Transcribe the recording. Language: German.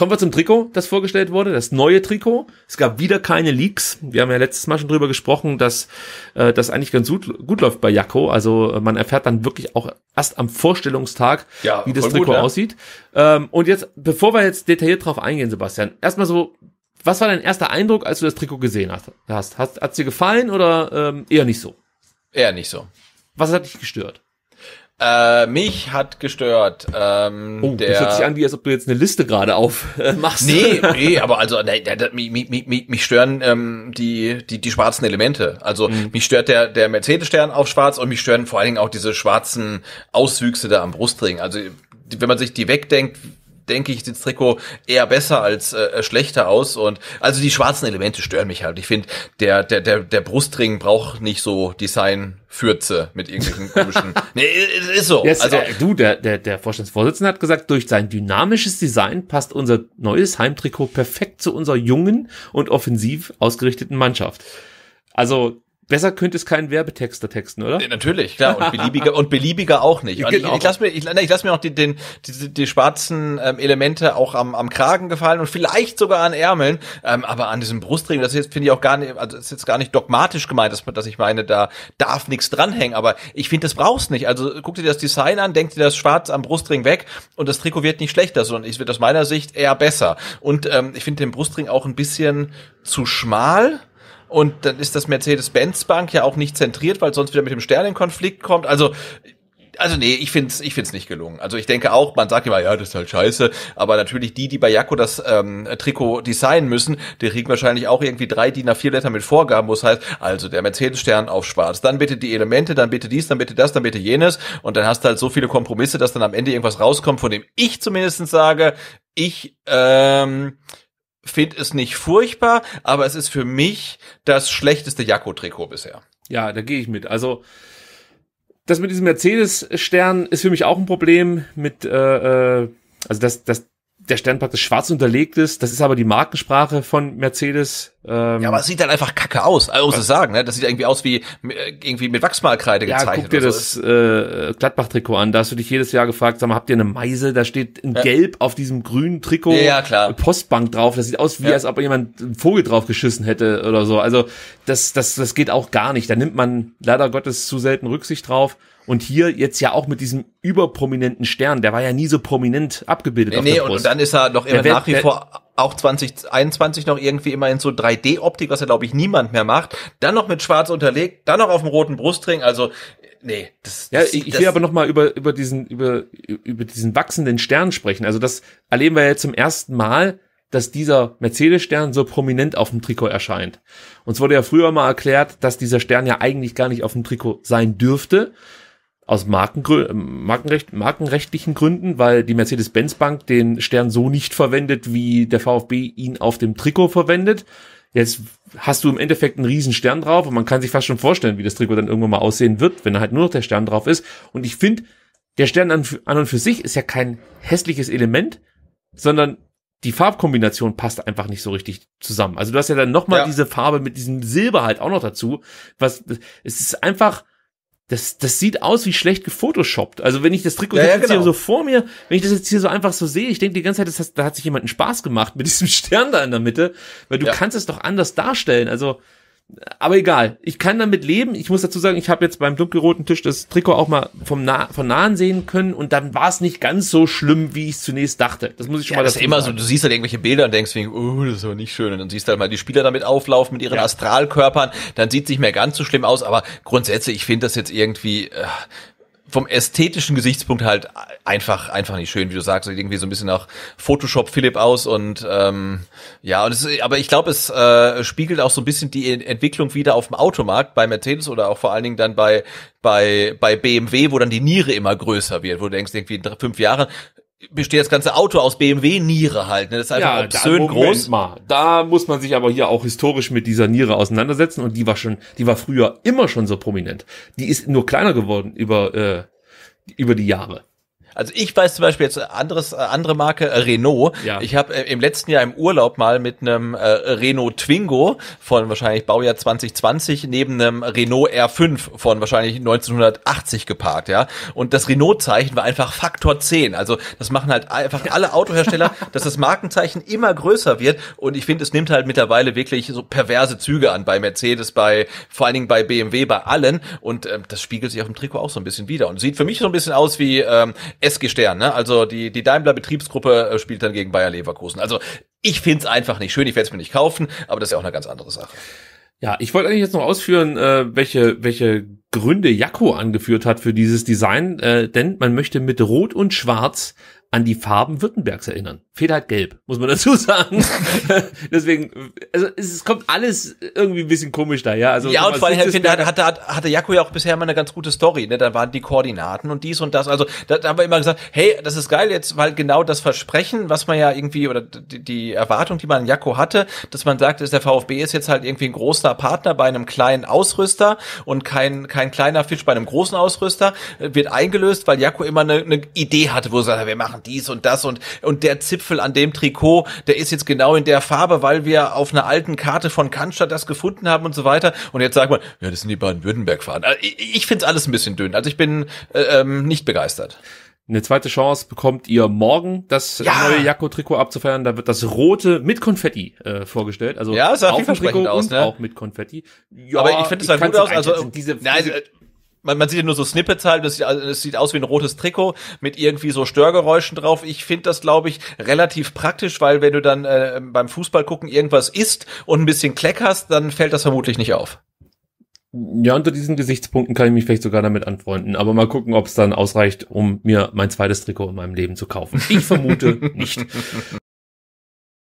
Kommen wir zum Trikot, das vorgestellt wurde, das neue Trikot. Es gab wieder keine Leaks. Wir haben ja letztes Mal schon drüber gesprochen, dass äh, das eigentlich ganz gut, gut läuft bei Jakko. Also äh, man erfährt dann wirklich auch erst am Vorstellungstag, ja, wie das Trikot gut, ne? ja. aussieht. Ähm, und jetzt, bevor wir jetzt detailliert drauf eingehen, Sebastian, erstmal so, was war dein erster Eindruck, als du das Trikot gesehen hast? Hast, hast hat's dir gefallen oder ähm, eher nicht so? Eher nicht so. Was hat dich gestört? Äh, mich hat gestört. Ähm, oh, der, das hört sich an, wie als ob du jetzt eine Liste gerade aufmachst. Äh, nee, nee, aber also nee, mich, mich, mich, mich stören ähm, die, die, die schwarzen Elemente. Also mhm. mich stört der, der Mercedes-Stern auf schwarz und mich stören vor allen Dingen auch diese schwarzen Auswüchse da am Brustring. Also wenn man sich die wegdenkt, denke ich, sieht Trikot eher besser als äh, äh, schlechter aus. Und also die schwarzen Elemente stören mich halt. Ich finde, der, der, der, der Brustring braucht nicht so Design mit irgendwelchen komischen. nee, ist so. Yes, also äh, du, der, der, der Vorstandsvorsitzende hat gesagt, durch sein dynamisches Design passt unser neues Heimtrikot perfekt zu unserer jungen und offensiv ausgerichteten Mannschaft. Also besser könnte es keinen Werbetexter texten, oder? Natürlich, klar. Und beliebiger, und beliebiger auch nicht. Und genau. ich, ich lasse mir, ich, ich lass mir auch die, den, die, die schwarzen ähm, Elemente auch am, am Kragen gefallen und vielleicht sogar an Ärmeln. Ähm, aber an diesem Brustring, das jetzt finde ich auch gar nicht, also ist jetzt gar nicht dogmatisch gemeint, dass, dass ich meine, da darf nichts dranhängen. Aber ich finde, das brauchst nicht. Also guck dir das Design an, denk dir das Schwarz am Brustring weg und das Trikot wird nicht schlechter, sondern es wird aus meiner Sicht eher besser. Und ähm, ich finde den Brustring auch ein bisschen zu schmal und dann ist das Mercedes-Benz-Bank ja auch nicht zentriert, weil sonst wieder mit dem Stern in Konflikt kommt. Also also nee, ich find's, ich find's nicht gelungen. Also ich denke auch, man sagt immer, ja, das ist halt scheiße, aber natürlich die, die bei Jakko das ähm, Trikot designen müssen, die kriegen wahrscheinlich auch irgendwie drei DIN vier Letter mit Vorgaben, wo es heißt, also der Mercedes-Stern auf schwarz, dann bitte die Elemente, dann bitte dies, dann bitte das, dann bitte jenes und dann hast du halt so viele Kompromisse, dass dann am Ende irgendwas rauskommt, von dem ich zumindest sage, ich ähm, finde es nicht furchtbar, aber es ist für mich das schlechteste Jakko-Trikot bisher. Ja, da gehe ich mit. Also das mit diesem Mercedes-Stern ist für mich auch ein Problem mit, äh, äh also dass, dass der Stern praktisch schwarz unterlegt ist. Das ist aber die Markensprache von Mercedes. Ähm, ja, aber es sieht halt einfach kacke aus, also muss ich sagen. Ne? Das sieht irgendwie aus wie äh, irgendwie mit Wachsmalkreide ja, gezeichnet. Guck dir das äh, Gladbach-Trikot an. Da hast du dich jedes Jahr gefragt, sag mal, habt ihr eine Meise? Da steht in ja. Gelb auf diesem grünen Trikot ja, klar. Postbank drauf. Das sieht aus, wie als ob jemand einen Vogel drauf geschissen hätte oder so. Also das, das, das geht auch gar nicht. Da nimmt man leider Gottes zu selten Rücksicht drauf. Und hier jetzt ja auch mit diesem überprominenten Stern, der war ja nie so prominent abgebildet. Nee, nee und, und, dann ist er noch immer der nach wie vor auch 2021 noch irgendwie immer in so 3D-Optik, was ja glaube ich niemand mehr macht, dann noch mit schwarz unterlegt, dann noch auf dem roten Brustring, also nee, das, das, ja, ich, das will aber nochmal über über diesen über über diesen wachsenden Stern sprechen. Also das erleben wir ja zum ersten Mal, dass dieser Mercedes Stern so prominent auf dem Trikot erscheint. Uns wurde ja früher mal erklärt, dass dieser Stern ja eigentlich gar nicht auf dem Trikot sein dürfte, aus Markengrü Markenrecht, markenrechtlichen Gründen, weil die Mercedes-Benz-Bank den Stern so nicht verwendet, wie der VfB ihn auf dem Trikot verwendet. Jetzt hast du im Endeffekt einen riesen Stern drauf und man kann sich fast schon vorstellen, wie das Trikot dann irgendwann mal aussehen wird, wenn halt nur noch der Stern drauf ist. Und ich finde, der Stern an, an und für sich ist ja kein hässliches Element, sondern die Farbkombination passt einfach nicht so richtig zusammen. Also du hast ja dann nochmal ja. diese Farbe mit diesem Silber halt auch noch dazu. Was, es ist einfach, das, das sieht aus wie schlecht gefotoshoppt. Also wenn ich das Trikot ja, ja, jetzt genau. hier so vor mir, wenn ich das jetzt hier so einfach so sehe, ich denke die ganze Zeit, das hat, da hat sich jemand einen Spaß gemacht mit diesem Stern da in der Mitte, weil du ja. kannst es doch anders darstellen. Also aber egal, ich kann damit leben. Ich muss dazu sagen, ich habe jetzt beim dunkelroten Tisch das Trikot auch mal vom nah von nahen sehen können und dann war es nicht ganz so schlimm, wie ich zunächst dachte. Das muss ich schon ja, mal das ist immer so, du siehst halt irgendwelche Bilder und denkst, oh, das ist aber nicht schön und dann siehst du halt mal die Spieler damit auflaufen mit ihren ja. Astralkörpern, dann sieht es nicht mehr ganz so schlimm aus, aber grundsätzlich ich finde das jetzt irgendwie äh, vom ästhetischen Gesichtspunkt halt einfach, einfach nicht schön, wie du sagst. Irgendwie so ein bisschen nach Photoshop Philipp aus und ähm, ja, und es, aber ich glaube, es äh, spiegelt auch so ein bisschen die Entwicklung wieder auf dem Automarkt bei Mercedes oder auch vor allen Dingen dann bei bei bei BMW, wo dann die Niere immer größer wird, wo du denkst, irgendwie in drei, fünf Jahren besteht das ganze Auto aus BMW Niere halt. Ne? Das ist einfach ja, obszön da, groß. Mal. Da muss man sich aber hier auch historisch mit dieser Niere auseinandersetzen und die war schon, die war früher immer schon so prominent. Die ist nur kleiner geworden über äh, über die Jahre. Also ich weiß zum Beispiel jetzt anderes äh, andere Marke äh, Renault. Ja. Ich habe äh, im letzten Jahr im Urlaub mal mit einem äh, Renault Twingo von wahrscheinlich Baujahr 2020 neben einem Renault R5 von wahrscheinlich 1980 geparkt, ja. Und das Renault-Zeichen war einfach Faktor 10. Also das machen halt einfach alle Autohersteller, dass das Markenzeichen immer größer wird. Und ich finde, es nimmt halt mittlerweile wirklich so perverse Züge an bei Mercedes, bei vor allen Dingen bei BMW, bei allen. Und äh, das spiegelt sich auf dem Trikot auch so ein bisschen wieder und sieht für mich so ein bisschen aus wie ähm, SG Stern, ne? Also die, die Daimler Betriebsgruppe äh, spielt dann gegen Bayer Leverkusen. Also ich find's einfach nicht schön, ich werde es mir nicht kaufen, aber das ist ja auch eine ganz andere Sache. Ja, ich wollte eigentlich jetzt noch ausführen, äh, welche, welche Gründe Jakko angeführt hat für dieses Design, äh, denn man möchte mit Rot und Schwarz an die Farben Württembergs erinnern. Fehlt halt gelb, muss man dazu sagen. Deswegen, also es, kommt alles irgendwie ein bisschen komisch da, ja. Also, ja, und vor allem, ich finde, hatte, hatte, hatte Jakob ja auch bisher immer eine ganz gute Story, ne? Da waren die Koordinaten und dies und das. Also da, da haben wir immer gesagt, hey, das ist geil jetzt, weil genau das Versprechen, was man ja irgendwie, oder die, die Erwartung, die man an Jakob hatte, dass man sagt, dass der VfB ist jetzt halt irgendwie ein großer Partner bei einem kleinen Ausrüster und kein, kein kleiner Fisch bei einem großen Ausrüster, äh, wird eingelöst, weil Jakob immer eine, eine Idee hatte, wo er sagt, wir machen machen dies und das und, und der Zipfel an dem Trikot, der ist jetzt genau in der Farbe, weil wir auf einer alten Karte von Cannstatt das gefunden haben und so weiter. Und jetzt sagt man, ja, das sind die Baden-Württemberg-Fahnen. Also äh, ich, ich finde es alles ein bisschen dünn. Also ich bin äh, ähm, nicht begeistert. Eine zweite Chance bekommt ihr morgen, das ja. neue Jakko-Trikot abzufeiern. Da wird das rote mit Konfetti äh, vorgestellt. Also ja, sah vielversprechend aus, ne? auch mit Konfetti. Ja, aber ich finde es halt gut aus. Also diese, nein, diese äh, man, man sieht ja nur so Snippets halt, das sieht, das sieht aus wie ein rotes Trikot mit irgendwie so Störgeräuschen drauf. Ich finde das, glaube ich, relativ praktisch, weil wenn du dann äh, beim Fußball gucken irgendwas isst und ein bisschen Kleck hast, dann fällt das vermutlich nicht auf. Ja, unter diesen Gesichtspunkten kann ich mich vielleicht sogar damit anfreunden, aber mal gucken, ob es dann ausreicht, um mir mein zweites Trikot in meinem Leben zu kaufen. Ich vermute nicht.